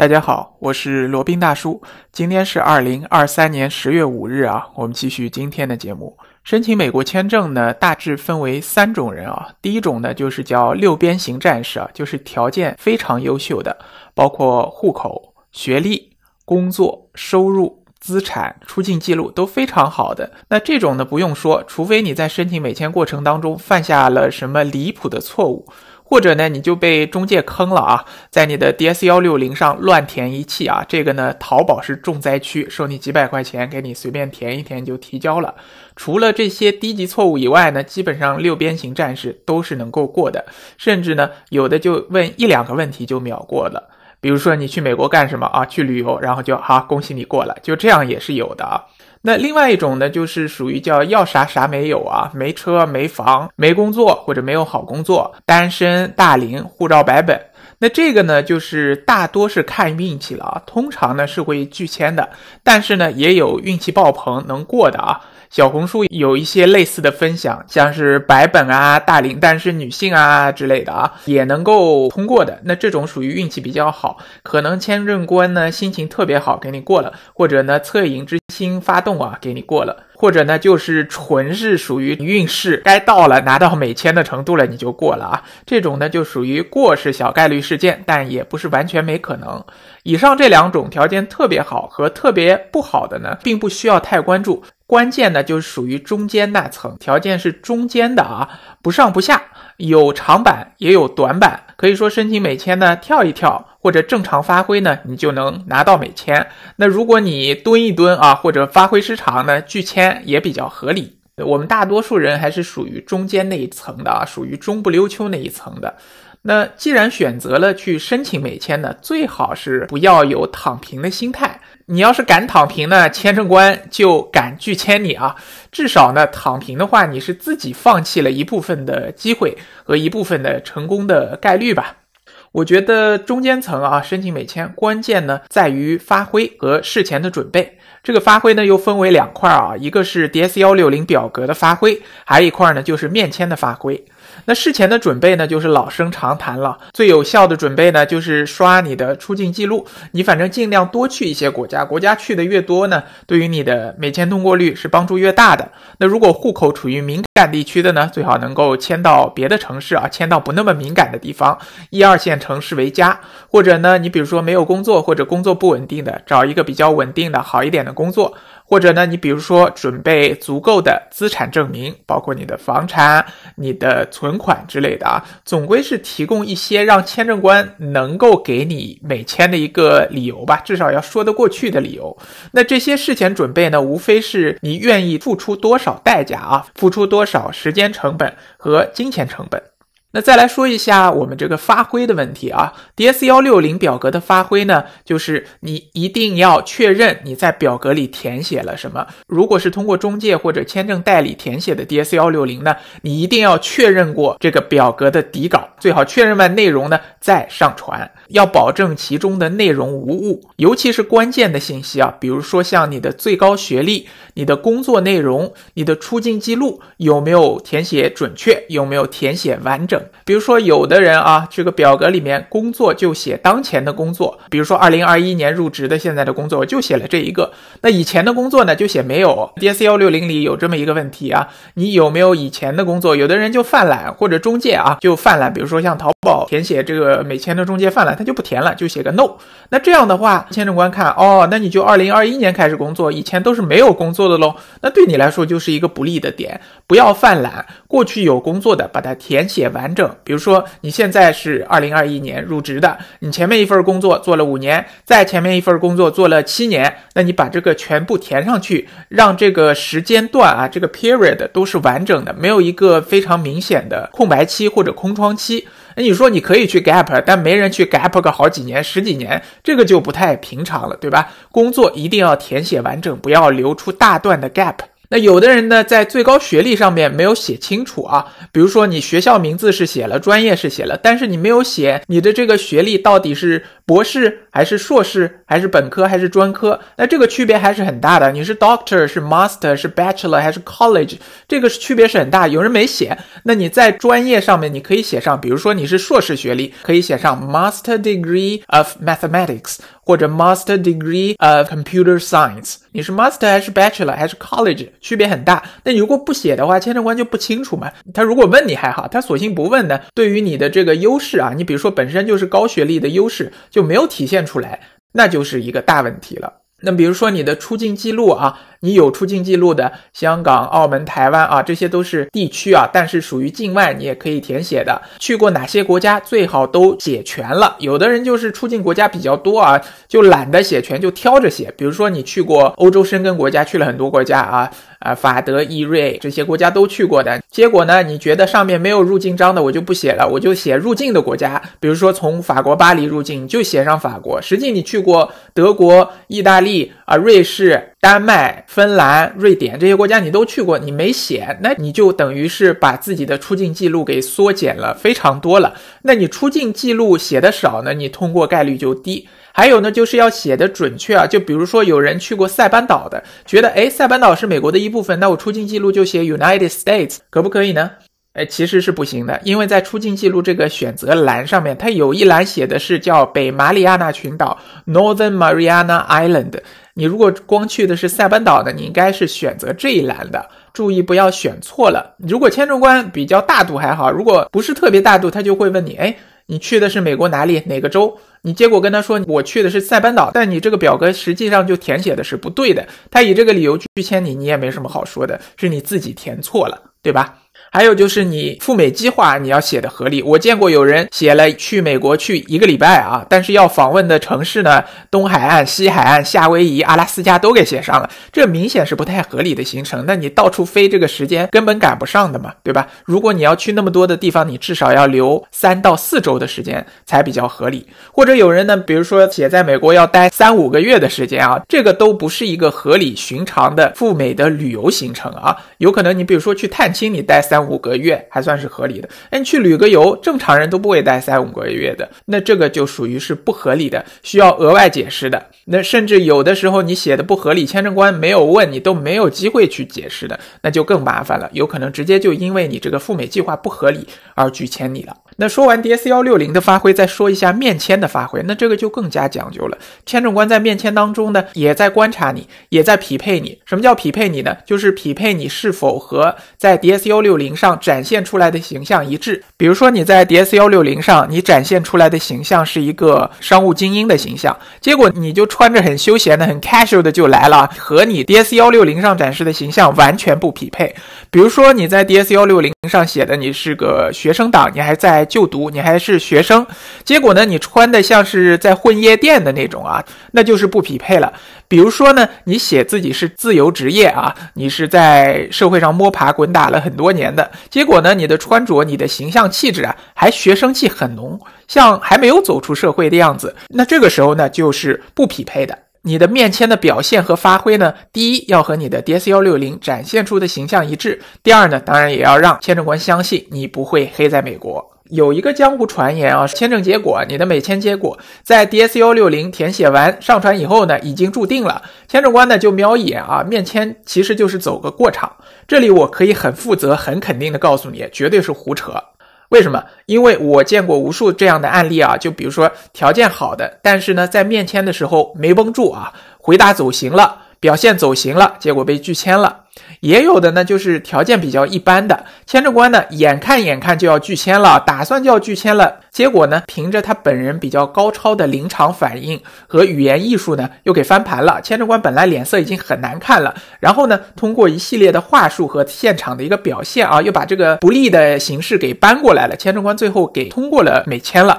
大家好，我是罗宾大叔。今天是二零二三年十月五日啊，我们继续今天的节目。申请美国签证呢，大致分为三种人啊。第一种呢，就是叫六边形战士啊，就是条件非常优秀的，包括户口、学历、工作、收入、资产、出境记录都非常好的。那这种呢，不用说，除非你在申请美签过程当中犯下了什么离谱的错误。或者呢，你就被中介坑了啊，在你的 DS 幺六零上乱填一气啊，这个呢，淘宝是重灾区，收你几百块钱，给你随便填一填就提交了。除了这些低级错误以外呢，基本上六边形战士都是能够过的，甚至呢，有的就问一两个问题就秒过了。比如说你去美国干什么啊？去旅游，然后就好，恭喜你过了，就这样也是有的啊。那另外一种呢，就是属于叫要啥啥没有啊，没车没房没工作或者没有好工作，单身大龄护照白本。那这个呢，就是大多是看运气了啊，通常呢是会拒签的，但是呢也有运气爆棚能过的啊。小红书有一些类似的分享，像是白本啊、大龄但是女性啊之类的啊，也能够通过的。那这种属于运气比较好，可能签证官呢心情特别好给你过了，或者呢恻隐之心发动啊给你过了，或者呢就是纯是属于运势该到了拿到美签的程度了你就过了啊。这种呢就属于过是小概率事件，但也不是完全没可能。以上这两种条件特别好和特别不好的呢，并不需要太关注。关键呢，就是属于中间那层，条件是中间的啊，不上不下，有长板也有短板。可以说，申请美签呢跳一跳，或者正常发挥呢，你就能拿到美签。那如果你蹲一蹲啊，或者发挥失常呢，拒签也比较合理。我们大多数人还是属于中间那一层的啊，属于中不溜秋那一层的。那既然选择了去申请美签呢，最好是不要有躺平的心态。你要是敢躺平呢，签证官就敢拒签你啊！至少呢，躺平的话，你是自己放弃了一部分的机会和一部分的成功的概率吧。我觉得中间层啊，申请美签关键呢在于发挥和事前的准备。这个发挥呢又分为两块啊，一个是 DS 幺六零表格的发挥，还有一块呢就是面签的发挥。那事前的准备呢，就是老生常谈了。最有效的准备呢，就是刷你的出境记录。你反正尽量多去一些国家，国家去的越多呢，对于你的美签通过率是帮助越大的。那如果户口处于敏感地区的呢，最好能够迁到别的城市啊，迁到不那么敏感的地方，一二线城市为佳。或者呢，你比如说没有工作或者工作不稳定的，找一个比较稳定的好一点的工作。或者呢，你比如说准备足够的资产证明，包括你的房产、你的存款之类的啊，总归是提供一些让签证官能够给你美签的一个理由吧，至少要说得过去的理由。那这些事前准备呢，无非是你愿意付出多少代价啊，付出多少时间成本和金钱成本。那再来说一下我们这个发挥的问题啊，DS 幺六零表格的发挥呢，就是你一定要确认你在表格里填写了什么。如果是通过中介或者签证代理填写的 DS 幺六零呢，你一定要确认过这个表格的底稿，最好确认完内容呢再上传，要保证其中的内容无误，尤其是关键的信息啊，比如说像你的最高学历、你的工作内容、你的出境记录有没有填写准确，有没有填写完整。比如说，有的人啊，这个表格里面工作就写当前的工作，比如说二零二一年入职的，现在的工作就写了这一个，那以前的工作呢就写没有。D S 幺六零里有这么一个问题啊，你有没有以前的工作？有的人就犯懒或者中介啊就犯懒，比如说像淘宝填写这个美签的中介犯懒，他就不填了，就写个 no。那这样的话，签证官看哦，那你就二零二一年开始工作，以前都是没有工作的喽，那对你来说就是一个不利的点，不要犯懒，过去有工作的把它填写完。完整，比如说你现在是二零二一年入职的，你前面一份工作做了五年，在前面一份工作做了七年，那你把这个全部填上去，让这个时间段啊，这个 period 都是完整的，没有一个非常明显的空白期或者空窗期。那你说你可以去 gap，但没人去 gap 个好几年、十几年，这个就不太平常了，对吧？工作一定要填写完整，不要留出大段的 gap。那有的人呢，在最高学历上面没有写清楚啊，比如说你学校名字是写了，专业是写了，但是你没有写你的这个学历到底是博士。还是硕士，还是本科，还是专科？那这个区别还是很大的。你是 Doctor，是 Master，是 Bachelor，还是 College？这个是区别是很大。有人没写，那你在专业上面你可以写上，比如说你是硕士学历，可以写上 Master Degree of Mathematics，或者 Master Degree of Computer Science。你是 Master 还是 Bachelor 还是 College？区别很大。那你如果不写的话，签证官就不清楚嘛。他如果问你还好，他索性不问呢。对于你的这个优势啊，你比如说本身就是高学历的优势就没有体现。出来，那就是一个大问题了。那比如说你的出境记录啊。你有出境记录的，香港、澳门、台湾啊，这些都是地区啊，但是属于境外，你也可以填写的。去过哪些国家最好都写全了。有的人就是出境国家比较多啊，就懒得写全，就挑着写。比如说你去过欧洲生根国家，去了很多国家啊，啊，法德意瑞这些国家都去过的。结果呢，你觉得上面没有入境章的，我就不写了，我就写入境的国家。比如说从法国巴黎入境，就写上法国。实际你去过德国、意大利啊、瑞士。丹麦、芬兰、瑞典这些国家你都去过，你没写，那你就等于是把自己的出境记录给缩减了非常多了。那你出境记录写的少呢，你通过概率就低。还有呢，就是要写的准确啊。就比如说有人去过塞班岛的，觉得诶，塞班岛是美国的一部分，那我出境记录就写 United States 可不可以呢？哎，其实是不行的，因为在出境记录这个选择栏上面，它有一栏写的是叫北马里亚纳群岛 （Northern Mariana Island）。你如果光去的是塞班岛的，你应该是选择这一栏的，注意不要选错了。如果签证官比较大度还好，如果不是特别大度，他就会问你：哎，你去的是美国哪里？哪个州？你结果跟他说我去的是塞班岛，但你这个表格实际上就填写的是不对的，他以这个理由拒签你，你也没什么好说的，是你自己填错了，对吧？还有就是你赴美计划你要写的合理，我见过有人写了去美国去一个礼拜啊，但是要访问的城市呢，东海岸、西海岸、夏威夷、阿拉斯加都给写上了，这明显是不太合理的行程。那你到处飞，这个时间根本赶不上的嘛，对吧？如果你要去那么多的地方，你至少要留三到四周的时间才比较合理。或者有人呢，比如说写在美国要待三五个月的时间啊，这个都不是一个合理寻常的赴美的旅游行程啊。有可能你比如说去探亲，你待三。五个月还算是合理的。你去旅个游，正常人都不会待三五个月的，那这个就属于是不合理的，需要额外解释的。那甚至有的时候你写的不合理，签证官没有问你，都没有机会去解释的，那就更麻烦了，有可能直接就因为你这个赴美计划不合理而拒签你了。那说完 DS 幺六零的发挥，再说一下面签的发挥。那这个就更加讲究了。签证官在面签当中呢，也在观察你，也在匹配你。什么叫匹配你呢？就是匹配你是否和在 DS 幺六零上展现出来的形象一致。比如说你在 DS 幺六零上你展现出来的形象是一个商务精英的形象，结果你就穿着很休闲的、很 casual 的就来了，和你 DS 幺六零上展示的形象完全不匹配。比如说你在 DS 幺六零上写的你是个学生党，你还在。就读，你还是学生，结果呢，你穿的像是在混夜店的那种啊，那就是不匹配了。比如说呢，你写自己是自由职业啊，你是在社会上摸爬滚打了很多年的，结果呢，你的穿着、你的形象、气质啊，还学生气很浓，像还没有走出社会的样子，那这个时候呢，就是不匹配的。你的面签的表现和发挥呢，第一要和你的 DS 幺六零展现出的形象一致，第二呢，当然也要让签证官相信你不会黑在美国。有一个江湖传言啊，签证结果，你的美签结果在 DS160 填写完上传以后呢，已经注定了。签证官呢就瞄一眼啊，面签其实就是走个过场。这里我可以很负责、很肯定的告诉你，绝对是胡扯。为什么？因为我见过无数这样的案例啊，就比如说条件好的，但是呢在面签的时候没绷住啊，回答走形了。表现走形了，结果被拒签了。也有的呢，就是条件比较一般的，签证官呢，眼看眼看就要拒签了，打算就要拒签了，结果呢，凭着他本人比较高超的临场反应和语言艺术呢，又给翻盘了。签证官本来脸色已经很难看了，然后呢，通过一系列的话术和现场的一个表现啊，又把这个不利的形式给扳过来了。签证官最后给通过了美签了。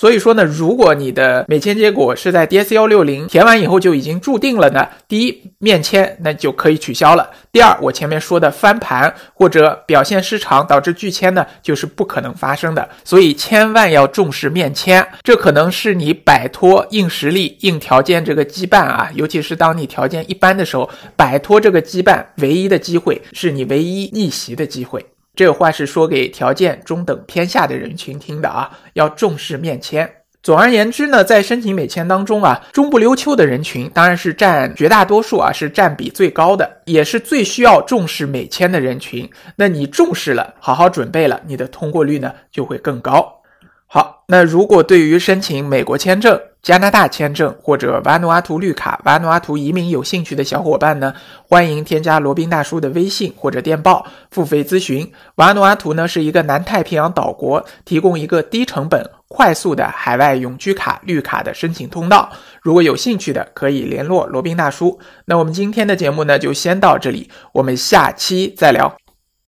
所以说呢，如果你的美签结果是在 DS 幺六零填完以后就已经注定了呢，第一面签那就可以取消了；第二，我前面说的翻盘或者表现失常导致拒签呢，就是不可能发生的。所以千万要重视面签，这可能是你摆脱硬实力、硬条件这个羁绊啊，尤其是当你条件一般的时候，摆脱这个羁绊唯一的机会，是你唯一逆袭的机会。这话是说给条件中等偏下的人群听的啊，要重视面签。总而言之呢，在申请美签当中啊，中不溜秋的人群当然是占绝大多数啊，是占比最高的，也是最需要重视美签的人群。那你重视了，好好准备了，你的通过率呢就会更高。好，那如果对于申请美国签证，加拿大签证或者瓦努阿图绿卡、瓦努阿图移民有兴趣的小伙伴呢，欢迎添加罗宾大叔的微信或者电报付费咨询。瓦努阿图呢是一个南太平洋岛国，提供一个低成本、快速的海外永居卡绿卡的申请通道。如果有兴趣的，可以联络罗宾大叔。那我们今天的节目呢，就先到这里，我们下期再聊。